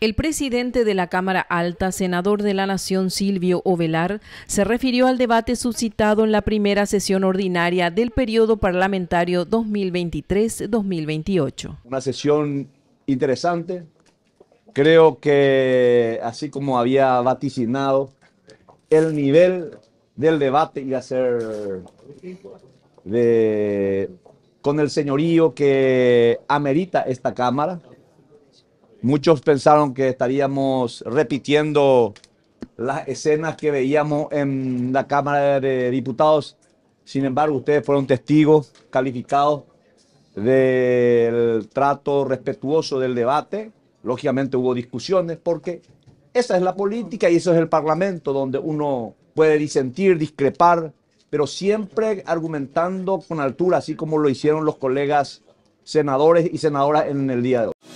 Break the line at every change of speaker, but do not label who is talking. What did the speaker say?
El presidente de la Cámara Alta, senador de la Nación Silvio Ovelar, se refirió al debate suscitado en la primera sesión ordinaria del periodo parlamentario 2023-2028.
Una sesión interesante. Creo que, así como había vaticinado, el nivel del debate iba a ser con el señorío que amerita esta Cámara Muchos pensaron que estaríamos repitiendo las escenas que veíamos en la Cámara de Diputados. Sin embargo, ustedes fueron testigos calificados del trato respetuoso del debate. Lógicamente hubo discusiones porque esa es la política y eso es el Parlamento, donde uno puede disentir, discrepar, pero siempre argumentando con altura, así como lo hicieron los colegas senadores y senadoras en el día de hoy.